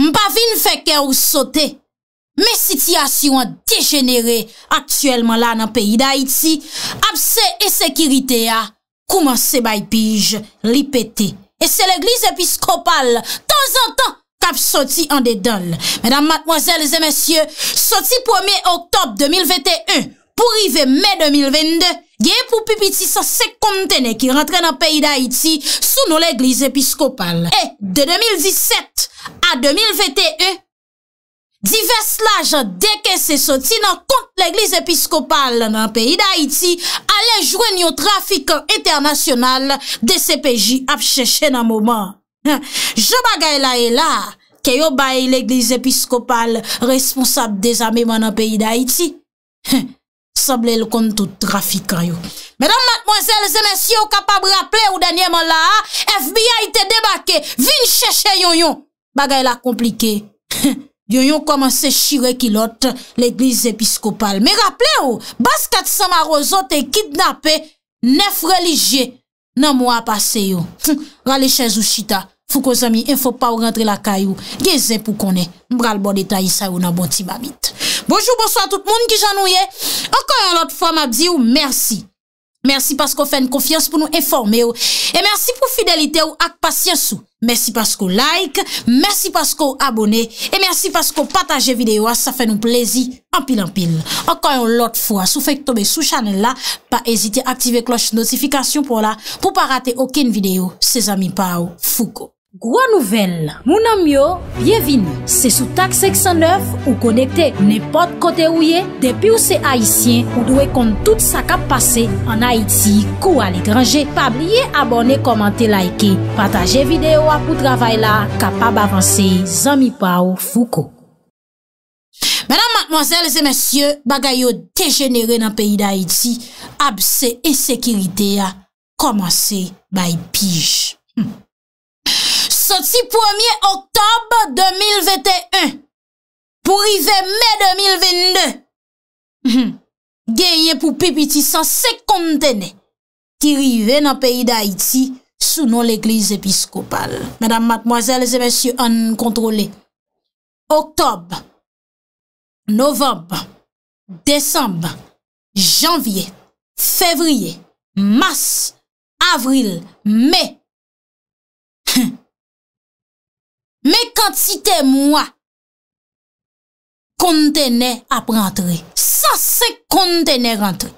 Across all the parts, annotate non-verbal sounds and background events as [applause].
Mpavine feke ou sote, me siti asyon degenere, aktuelman la nan peyi da iti, apse e sekirite a, kouman se bay pij, li pete. E se l'eglise episkopal, tan zan tan, kap soti an de dol. Medan matwazel zemesye, soti pou me oktob 2021, pou rive me 2022, gen pou pipiti san sek kontene ki rentre nan peyi da iti, sou nou l'eglise episkopal. E de 2017, A 2000 VTE, divers lajan deke se soti nan kont l'Eglise Episkopal nan peyi d'Haïti ale jwen yon trafikan eternasyonal de CPJ ap chèche nan mouman. Jou bagay la e la, ke yo bay l'Eglise Episkopal responsab desame man nan peyi d'Haïti, sable [laughs] l'kontou trafikan yo. Mèdam matmozèl, zè men si yo kapab rapple ou denye man la ha, FBI te debake, vin chèche yon yon. Pagay la komplike, yon [laughs] yon komanse shire ki lot l'Eglise Episkopal. Me rapple yo, bas kat sa marozote kidnapè nef religye nan mwa pase yo. [laughs] Rale chèz ou chita, fou ko zami, en fò pa ou rentre la kay yo. Gye zè pou konè, mbral bon detay sa yo nan bon ti babit. Bojou, bonso a tout moun ki janou ye. Enkoy an lot fò mabzi yo, mersi. Mersi pasko fèn konfians pou nou enforme ou. E mersi pou fidelite ou ak pasyens ou. Mersi pasko like, mersi pasko abone, e mersi pasko pataje videyo as sa fè nou plezi anpil anpil. Ankoyon lot fwa, sou fèk tobe sou chanel la, pa ezite aktive kloche notifikasyon pou la, pou pa rate okin videyo, se zami pa ou fugo. Gwa nouvel, mounan myo, byevini, se sou tak 609 ou konekte nepot kote ou ye, depi ou se Haitien ou dwe kont tout sa kap pase an Haiti kou al ekranje, pa blye abone, komante, laike, pataje videyo apou travay la, kapab avanse, zami pa ou fuko. Madame, mademoiselles et messieurs, bagayot te genere nan peyi d'Haïti, apse et sekirite a komanse bay pij. Hmm. Soti pwemye oktob 2021, pou rive me 2022, genye pou pipiti san sekontene ki rive nan peyi da iti sou nou l'eklize episkopal. Mèdam matmoazèl, zè mèsyou an kontrole, oktob, novob, desamb, janvye, fevriye, mas, avril, mey, Me kant si te mwa, kontene ap rentre. Sa se kontene rentre.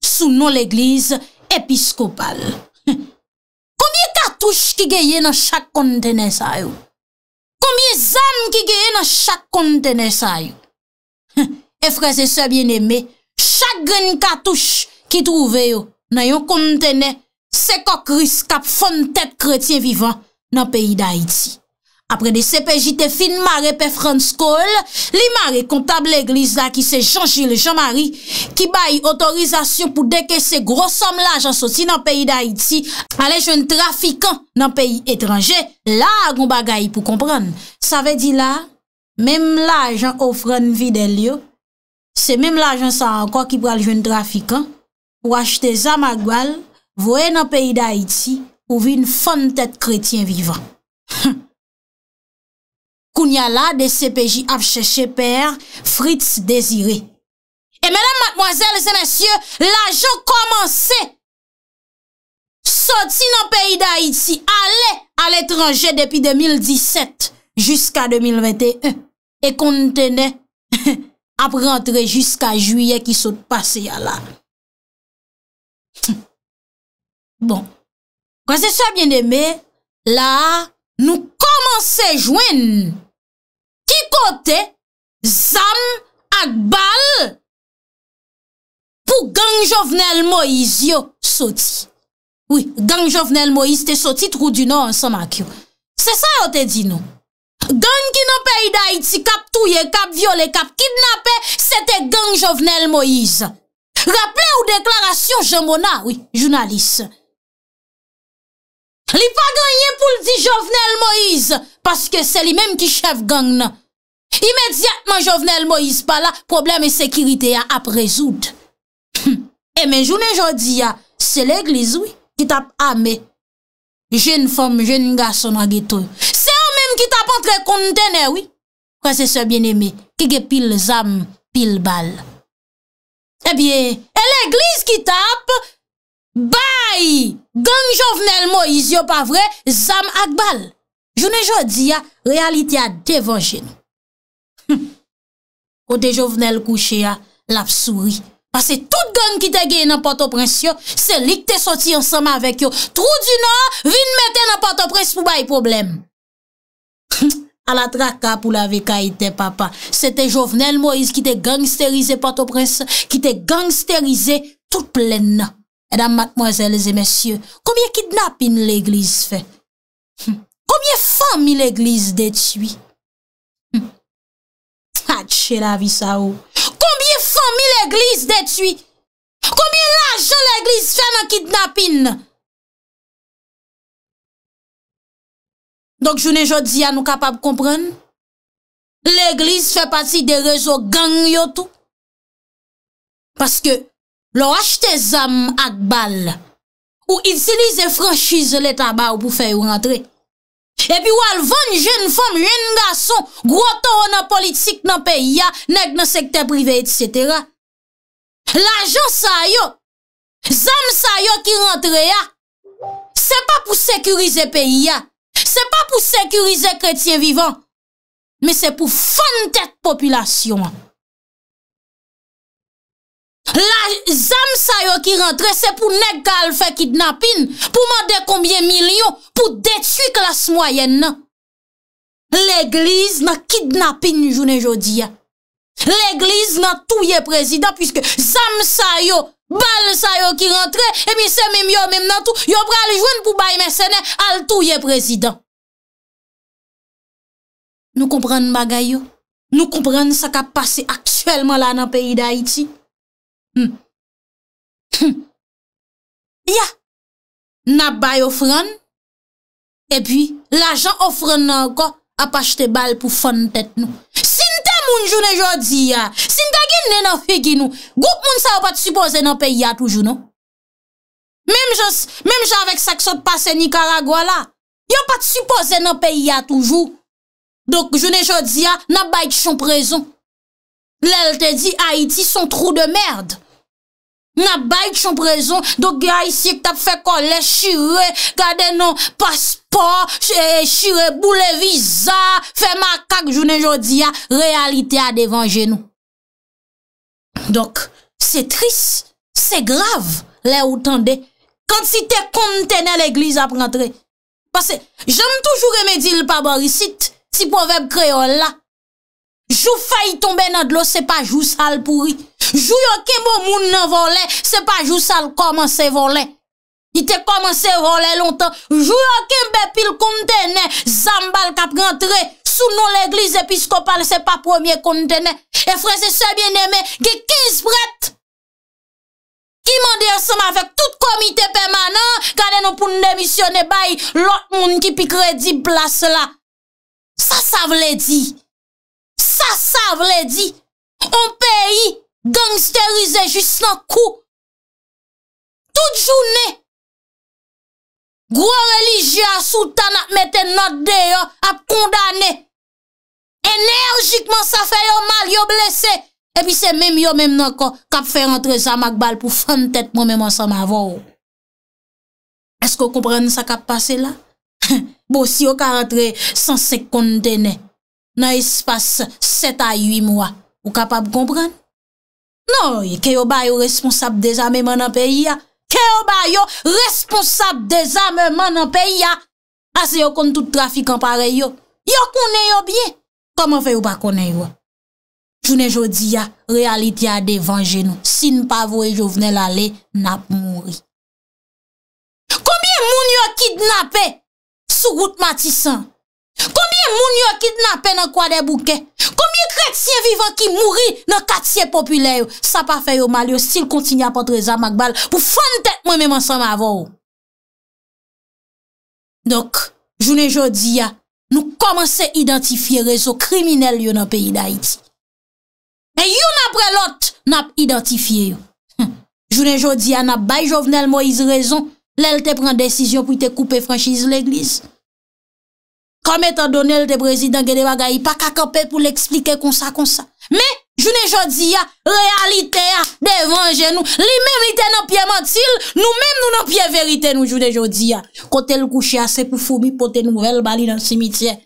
Sou nou l'eglize episkopal. [laughs] Koumye katouche ki geye nan chak kontene sa yo? Koumye zan ki geye nan chak kontene sa yo? [laughs] E frese se bieneme, chak gren katouche ki touve yo nan yon kontene se kokris kap fon tet kretien vivan nan peyi da iti. apre de sepejite fin mare pe fran skol, li mare kontable e glisa ki se janji le janmari, ki bayi otorizasyon pou deke se grosom la jan soti nan peyi da iti, ale jwen trafikan nan peyi etranje, la agon bagay pou kompran. Sa ve di la, mem la jan ofran vide liyo, se mem la jan sa anko ki pral jwen trafikan, wache te zamagwal, vwe nan peyi da iti, ou vi n fon tet kretyen vivan. koun ya la de sepeji ap cheche per frits dezire. E menèm matmoazèl, se nèsyè, la jò komanse, soti nan peyi da iti, ale al etranje depi 2017 jouska 2021, e kon tene, ap rentre jouska juye ki sot pase ya la. Bon, kwa se sò a bjen de me, la nou komanse jwen, Pote, zam, ak bal, pou gang Jovenel Moïse yo soti. Oui, gang Jovenel Moïse te soti trou du nou ansan mak yo. Se sa yo te di nou. Gang ki nou peyi da iti, kap touye, kap viole, kap kidnapè, se te gang Jovenel Moïse. Rappele ou deklarasyon, je mouna, oui, jounalise. Li pa ganyen pou ldi Jovenel Moïse, paske se li menm ki chev gang nan. imediatman jovenel Moïse pa la, probleme sekirite ya ap rezoud. E men, jounen joun di ya, se l'eglise wè, ki tap amè, jen fòm, jen nga son a geto. Se an mèm ki tap antre kontene wè, kwa se se bien emè, ki ge pil zam, pil bal. E bien, e l'eglise ki tap, bay, gen jounen jounel Moïse yo pa vre, zam ak bal. Jounen joun di ya, realite ya devon jenou. Ou de jovenel kouche a, lap souri. Pase tout gang ki te geye nan patoprens yo, se lik te soti ansama avek yo. Trou di nan, vin mette nan patoprens pou bay problem. Hm, a la traka pou la veka ite papa. Se te jovenel Moise ki te gangsterize patoprens, ki te gangsterize tout plen nan. E dam matmozèles e mesyè, komye kidnap in l'eglise fe? Komiye hm, fam in l'eglise detui? Atche la vi sa ou, oh. konbye fami l'eglis detui, konbye raje l'eglis fè nan kidnapin. Donk jounen jodi an nou kapab kompren, l'eglis fè pati de rezo gang yo tou. Paske lor achte zam ak bal, ou itilize franchise le taba ou pou fè ou rentre. epi wal von jen fom yon gason groto w nan politik nan peyi ya, neg nan sekte prive, etc. L'ajon sa yo, zan sa yo ki rentre ya, se pa pou sekurize peyi ya, se pa pou sekurize kretien vivan, me se pou fante population an. La zam sa yo ki rentre, se pou negal fe kidnapin, pou mande konbien milyon, pou detu klas mwayen nan. L'Eglise nan kidnapin nou jounen jodi ya. L'Eglise nan touye prezident, puisque zam sa yo, bal sa yo ki rentre, e mi se mèm yo mèm nan tou, yo pral joun pou bay mèsenè, al touye prezident. Nou komprenn bagay yo, nou komprenn sa ka pase akselman la nan peyi da iti, Hmm. Hmm. Ya, nabay ofron E pi, la jan ofron nanko apache te bal pou fon tet nou Sinta moun jounen jodi ya Sinta gen nenan figi nou Goup moun sa wapat supose nan peyi ya toujou nou Mem jan avek sakso te pase Nicaragua la Yo wapat supose nan peyi ya toujou Dok jounen jodi ya, nabay ti chon prezon Lel te di Haiti son trou de merd na bayt chon prezon, do gya isye k tap fe kolè, chire, gade nou paspor, chire boule viza, fe makak jounen jodi ya, realite a devan genou. Dok, se tris, se grav, le ou tande, kant si te kontene l'eglise ap rentre. Pase, jom toujou remedi l'paborisit, si pou vep kreola, jou fay tombe nan dlo, se pa jou salpouri, Jou yo kem bo moun nan vole, se pa jou sal komanse vole. Ite komanse vole lontan. Jou yo kem be pil konde ne, zambal kap rentre, sou nou l'eglise episkopal se pa pwemye konde ne. E freze se bien ne me, ge 15 bret. Ki mwande yasama fek, tout komite pemanan, gane nou pou nan demisyone bayi, lot moun ki pi kredi plas la. Sa sa vle di. Sa sa vle di. gangsterize jist nan kou, tout jounè, gwo religye a sultan ap mette not de yo ap kondanè, enerjikman sa fè yo mal, yo blese, epi se mèm yo mèm nan kon, kap fè rentre Zama Akbal pou fèm tèt mò mèm an sa mèm avò. Eskò koupran sa kap pase la? [laughs] Bo si yo ka rentre san sekondè nè, nan espase set a yu mwa, ou kap ap koupran? Non, ke yo ba yo responsap de zame man an peyi ya? Ke yo ba yo responsap de zame man an peyi ya? Ase yo kon tout trafik an pare yo? Yo kone yo biye? Koman fe yo ba kone yo? Jounen jodi ya, realiti ya devanje nou. Sin pa vwe jo vnen lale, nap mouri. Koumye moun yo kidnapè? Sou gout matisan. Koumye moun yo kidnapè nan kwa de bouke? Koumye kretsye vivan ki mouri nan katsye populè yo? Sa pa fè yo mal yo stil kontinya patreza magbal pou fante mwen mèm ansan ma avò yo. Dok, jounen jodi ya, nou komanse identifiye rezo kriminel yo nan peyi da iti. E yon apre lot nap identifiye yo. Jounen jodi ya, nap bay jovnel mo yiz rezon lèl te pran desisyon pou te koupe franchize l'eglis? Kome tan donel de brezidan gede waga ipa kaka pe pou l'eksplike konsa konsa. Me, jounen jodi ya, realite ya, devanjen nou. Li mem li ten nan pie mentil, nou mem nou nan pie verite nou jounen jodi ya. Kote l kouche ase pou fomi pote nou vel bali nan simitye.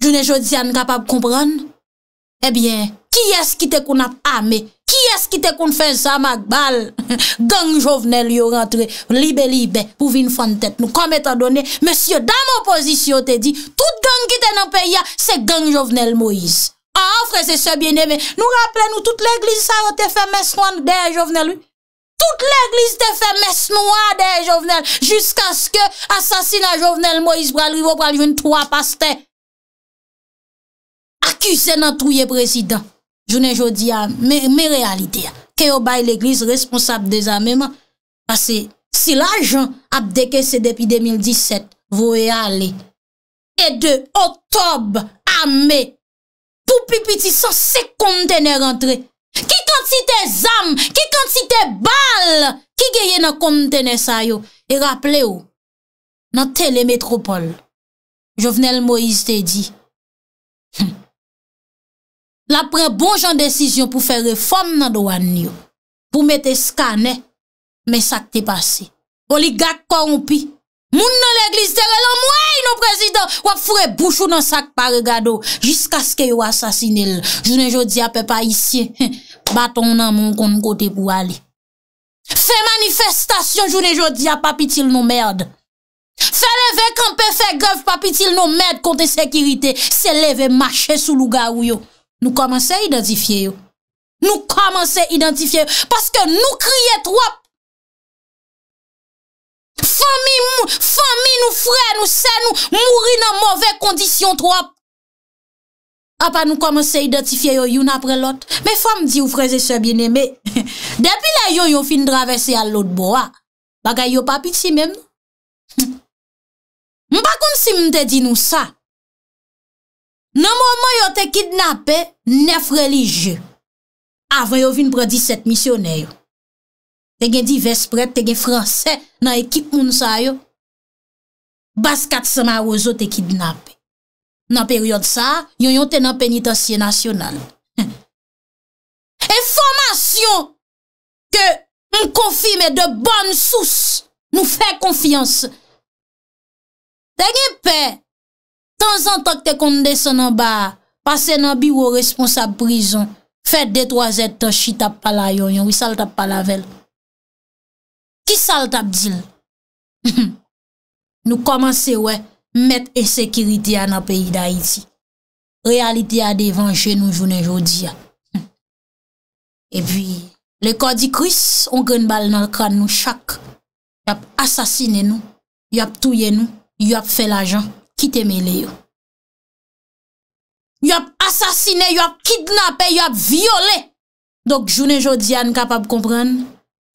Jounen jodi ya n kapap kompran. Ebyen. Eh Ki es ki te kon ap ame? Ki es ki te kon fensa magbal? [laughs] Gang jovenel yo rentre, libe libe, pou vin fante tete nou. Kome tan donen, monsi yo, dan mo posisyon te di, tout gang ki te nan pe ya, se gang jovenel Moïse. An, ah, fre se se biene, men. Nou rappele nou, tout l'eglise sa yo te fè mesnouan deye jovenel. Tout l'eglise te fè mesnouan deye jovenel. Juskans ke asasina jovenel Moïse pralivou pralivoun 3 paste. Akuse nan touye presidant. Jounen jodi ya, me realite ya, ke yo bay l'Eglise responsable de zame man, pase si la jan abdekese depi 2017, vou e ale, e de otob ame, pou pipiti san se kontene rentre, ki konti te zam, ki konti te bal, ki geye nan kontene sayo, e rapple yo, nan telemetropol, jo vnen l'mois te di, ki, La pren bon jan desisyon pou fe reform nan do an nyo. Pou mette skane, men sak te pase. Oli gag korompi. Moun nan l'eglis tere lan mwen yon prezident. Wap fure bouchou nan sak par gado. Jiska skè yo asasine l. Jounen jodi apè pa isye. Baton nan moun kon kote pou ali. Fe manifestasyon jounen jodi apapitil nou merd. Fe leve kampè fe gov papitil nou merd kontè sekirite. Se leve mache sou louga ou yo. Nou komanse identifye yo. Nou komanse identifye yo. Paske nou kriye trop. Fami nou fre, nou se, nou mouri nan mowè kondisyon trop. A pa nou komanse identifye yo yon apre lot. Me fom di yo freze se bieneme. Depi la yon yo fin dravese al lot bo a. Bagay yo pa piti mem nou. [laughs] M pa kon si m te di nou sa. Nan moun moun yo te kidnapè, nef religye. Avè yo vin pradi set misionè yo. Tè gen di vesprè, tè gen fransè nan ekip moun sa yo. Bas kat samar ozo te kidnapè. Nan peryode sa, yon yon te nan penitansye nasyonal. Enfomasyon e ke m konfime de bon sous nou fè konfians. Tè gen pe. Tan zan tok te konde se nan ba, pase nan biwo responsab prizon, fet de troazet to shi tap pala yon, yon wis sal tap pala vel. Ki sal tap dil? [laughs] Nou komanse we, met e sekiriti an ap e yi da iti. Realiti a devan che nou jounen joudi ya. [laughs] E pi, le ko di kris, on gen bal nan kran nou chak, yop asasine nou, yop touye nou, yop fe la jan, Kite me le yo. Yo ap asasine, yo ap kidnape, yo ap viole. Dok jounen jodi an kapab kompren.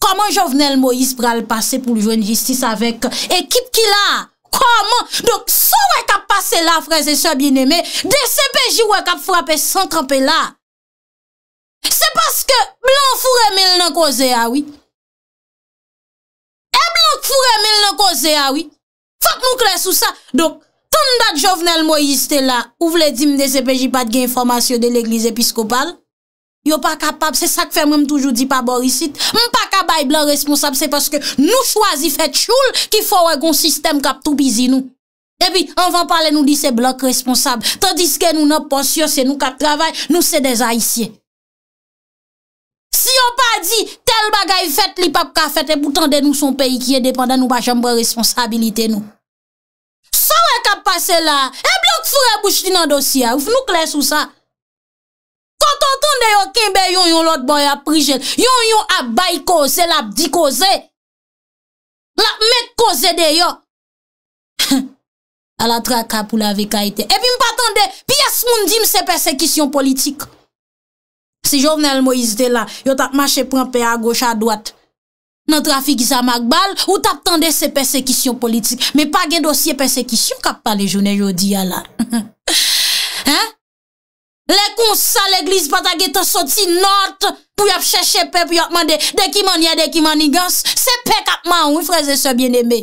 Koman jo vnen l Moïse pral pase pou l vwenn jistis avek ekip ki la? Koman? Dok sou we kap pase la freze sou a bieneme. De sepe ji we kap frape son trape la. Se paske blan fure me l nan koze awi. Ah e blan fure me l nan koze awi. Ah Fak moun kles ou sa. Ton nou dat jovenel mou iziste la, ou vle di m de se peji pat gen informasyon de l'Eglise Episkopal, yo pa kap pap, se sa k fe m rem toujou di pa borisit, m pa ka bay blok responsab, se paske nou swazi fet choul, ki fò wè goun sistem kap toubizi nou. E pi, an van pale nou di se blok responsab, ta diske nou nan porsyon se nou kap travay, nou se deza isye. Si yo pa di tel bagay fet li pap ka fet, e boutan de nou son peyi ki e depanda nou pa jom bre responsabilite nou. ap pase la, e blok fure bouch di nan dosya ou f nou kles ou sa kont anton de yo kembe yon yon lot boy ap prijen, yon yon ap bay koze, lap di koze lap met koze de yo ala [laughs] tra kap ou la ve kaite epi m patande, pi as moun di m se persekisyon politik si jovnel Moïse de la yo tak mache pranpe a goche a dwat nan trafik isa magbal ou tap tande se persekisyon politik me pa gen dosye persekisyon kap pale jounen jodi ya la [laughs] le konsa l'eglis pata geto soti nort pou yap cheshe pep pou yap mande dekiman ya dekiman igans se pep kap man wifreze se bieneme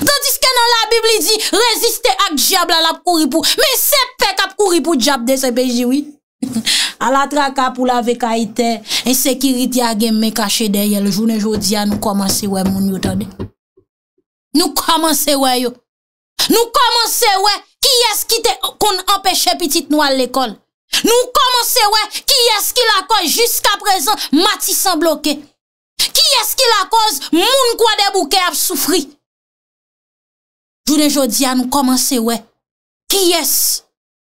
tandiske nan la bibli di reziste ak diab la lap kouripou me se pep kap kouripou diab de se pejiwi [laughs] A la traka pou la veka ite, en sekiriti agen men kache de yel. Jounen joudia nou komanse wè moun yotande. Nou komanse wè yo. Nou komanse wè ki es ki te kon apèche pitit nou al l'ekol. Nou komanse wè ki es ki la koz jusqu'a prezant mati san bloke. Ki es ki la koz moun kwa debouke ap soufri. Jounen joudia nou komanse wè ki es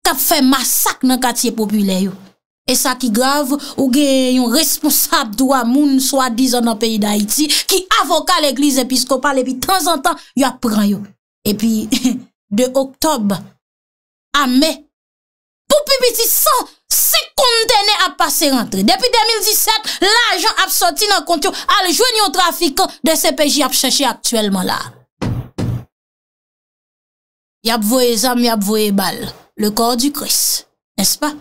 kap fè masak nan katiye popule yo. E sa ki grav ou gen yon responsab do a moun swa dizon an peyi da iti ki avoka l'Eglise Episkopal e pi tan zan tan yon ap pran yon. E pi de Oktob a Me, pou pubiti san, se kondene ap pase rentre. Depi 2017, l'ajan ap soti nan kontyon al jwen yon trafikan de se peji ap chache aktuelman la. Yap voye zam, yap voye bal. Le kor du kris, nes pa?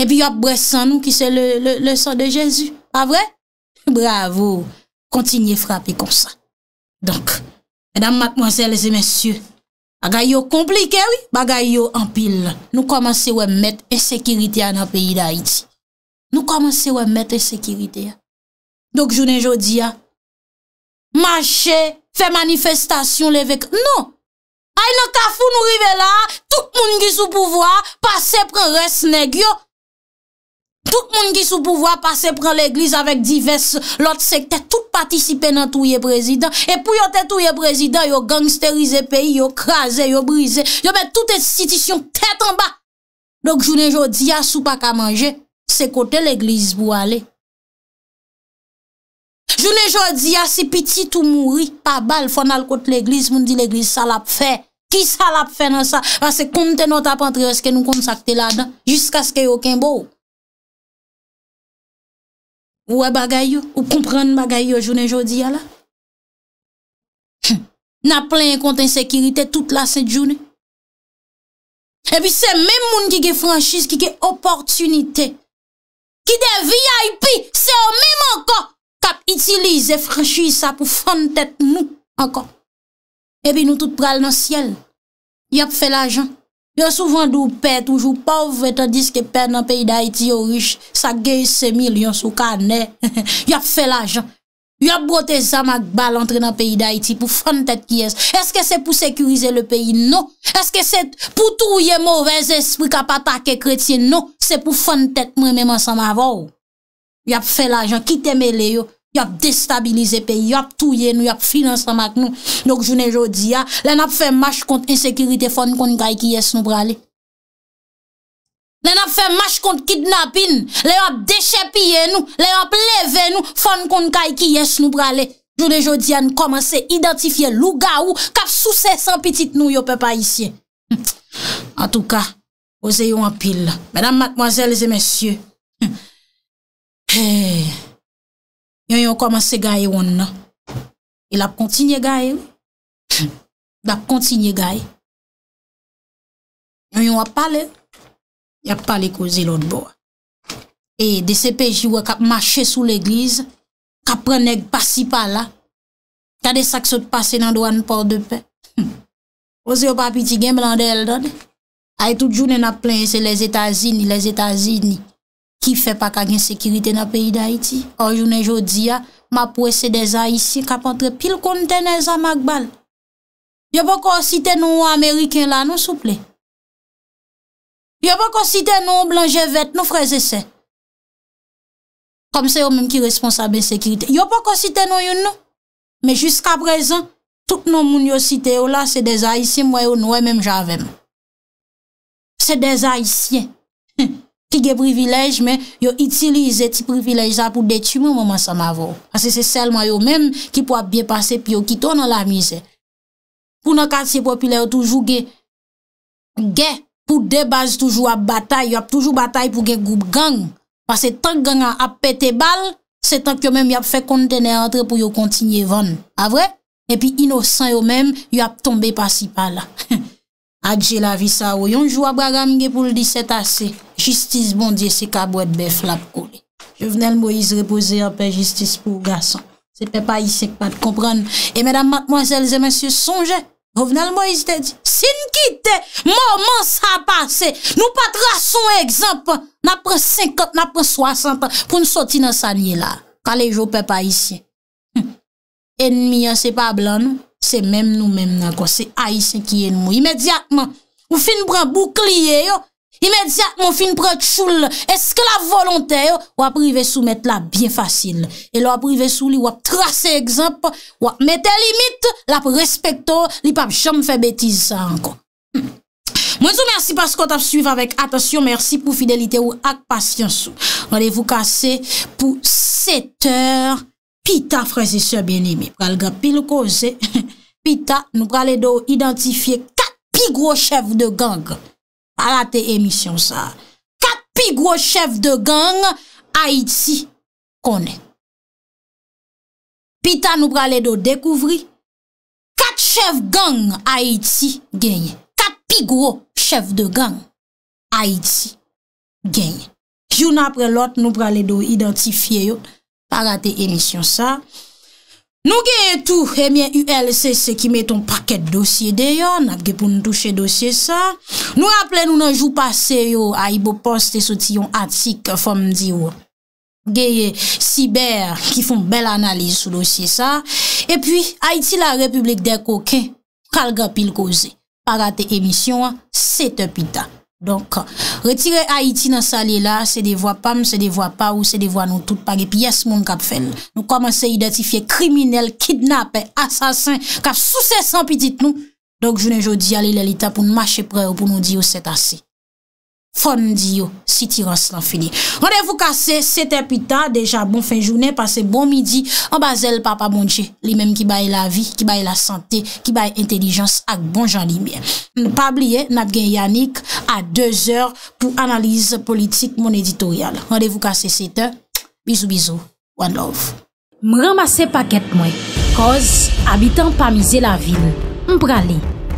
Epi [laughs] yo ap bresan nou ki se le son de Jezu. A vre? Bravo. Kontinye frape kon sa. Donk. Edam matmosele se mensyu. A gayo komplike wii. Ba gayo anpil. Nou komanse wè met esekirite an api yi da iti. Nou komanse wè met esekirite. Donk jounen jodi ya. Mache. Fe manifestasyon levek. Non. Ay nan tafou nou rive la. Tout moun ki sou pouvoa. Pase pre resne gyo. Tout moun ki sou pouvo a pase pran l'Eglise avèk divers lòt sekte, tout patisipe nan touye prezident, epou yo te touye prezident, yo gangsterize peyi, yo kraze, yo brize, yo mè tout et sitisyon tèt an ba. Donk jounen jò di a sou pa ka manje, se kote l'Eglise bou ale. Jounen jò di a se piti tou mouri, pa bal fonal kote l'Eglise, moun di l'Eglise salap fe, ki salap fe nan sa, vase konte not ap antre eske nou kont sakte la dan, jisk aske yo ken bo. Ou wè bagay yo, ou kompren bagay yo jounen joudi ya la. Na plen konten sekirite tout la set jounen. Ebi se men moun ki ge franschise, ki ge oportunite. Ki de VIP, se men mou ankon. Kap itilize, franschise sa pou fante tete mou ankon. Ebi nou tout pral nan siel. Yap fe la jant. Yon sou vendou pè, toujou pauv, et an diske pè nan peyi da iti yo riche, sa gey se mil yon sou kane. [laughs] Yap fè la jan, yap bote zamak bal antre nan peyi da iti pou fane tèt ki es. Eske se pou sekurize le peyi? Non. Eske se pou touye mouvez espri ka patake kretien? Non. Se pou fane tèt mwen menman sa ma vò. Yap fè la jan, ki teme le yo. yop destabilize pe, yop touye nou, yop finanseman nou. Nouk jounen jodi ya, lè nap fè mâj kont insekiritè fon kon kay ki yes nou pralè. Lè nap fè mâj kont kidnapin, lè yop deche pye nou, lè yop leve nou, fon kon kay ki yes nou pralè. Jounen jodi ya, nou komanse identifiye louga ou, kap souse san pitit nou yo pe pa isye. En tout ka, oze yon apil, mèdam matmoazèl zè mèsyè. Hm. Hey, Yon yon kwa mase gaye yon nan. El ap kontinye gaye yon. El hmm. ap kontinye gaye. Yon yon ap pale. Yon ap pale kouzi lout bo. E de sepeji wak ap mache sou l'eglize. Kapre neg pasi pala. Kade sakso te pase nan doan port de pe. Kouzi hmm. wap ap iti gen blande el dan. Ay tout jounen ap plense les etazini, les etazini. Ki fe pa kagen sekirite na peyi da iti? Or jounen jodi ya, ma pou ese deza isi kapantre pil konteneza magbal. Yo pou kon site nou Ameriken la, nou souple. Yo pou kon site nou blanje vet, nou freze se. Kom se yo men ki responsa ben sekirite. Yo pou kon site nou yon nou, me jiska prezan, tout nou moun yo site yo la, se deza isi mwen ou nou e menm javem. Se deza isi. [laughs] Ki ge privilej men, yo itilize ti privileja pou detume mouman sa mavo. Ase se selman yo men, ki pou ap biye pase pi yo ki ton nan la mize. Pou nan katsi populè yo toujou ge, ge pou debaze toujou ap batay, yo ap toujou batay pou gen goup gang. Ase tan gang ap pete bal, se tan ki yo men yap fe kontene antre pou yo kontinye van. A vre? E pi inosan yo men, yo ap tombe pasi pala. [laughs] Adje la vi sa ou, yon jwa Braga mge pou l'di set ase, jistis bon diye se kabwet be flap kore. Je vnen l'mois repose apè jistis pou gasan. Se pepa yisek pa te kompran. E mèdam matmoiselze, mèsyo sonje, yo vnen l'mois te di, sin kite, mòman sa pase, nou patra son ekzampan, napre 50, napre 60, pou nsoti nan sanye la, kalè jo pepa yisek. Enmi ya se pa blan nou, Se menm nou menm nan kwa. Se ay se kiye nou. Imediatman ou fin pran boukliye yo. Imediatman ou fin pran choul. Eske la volontè yo. Wapri ve sou met la bien fasyn. E lo wapri ve sou li wap trase ekzamp. Wap mette limit. Wap respecto. Li pap chanm fe betizan kwa. Hmm. Mwen sou mersi paskot ap suiv avèk. Atasyon mersi pou fidelite ou ak pasyansou. Wale vou kase pou setèr. Pita, fransise bien imi, pralga pil kose, [laughs] pita nou prale do identifiye kat pi gro chev de gang. Parate emisyon sa. Kat pi gro chev de gang, Haiti konen. Pita nou prale do dekouvri, kat chev gang, Haiti genye. Kat pi gro chev de gang, Haiti genye. Joun apre lot nou prale do identifiye yo, Parate emisyon sa. Nou geye tou, e eh myen ULCC ki meton paket dosye deyon, natge pou nou touche dosye sa. Nou rappele nou nanjou pa seryo, a ibo poste sotiyon atik fom diyo. Geye eh, siber ki foun bel analize sou dosye sa. E pi, Aiti la Republik de Koke, kalga pil koze. Parate emisyon, se te pita. Donk, retire Haiti nan sa li la, se devwa pa m, se devwa pa ou, se devwa nou tout pa ge, pi yes moun kap fen. Nou komanse identifiye kriminel, kidnap, asasin, kap souse san pi dit nou. Donk, jounen jodi, ale lalita pou nou mache pre ou pou nou di ou set ase. Fondi yo, si tirans lan fini Rondevou kase, sete pita Deja bon fin jounen, pase bon midi Anbazel papa bonche, li menm ki baye la vi Ki baye la sante, ki baye intelijans Ak bon janli mi Npabliye, nabgen Yannik A 2h pou analize politik Mon editorial, rondevou kase sete Bizou bizou, one love M ramase paket mwen Koz, abitan pa mize la vil Mprale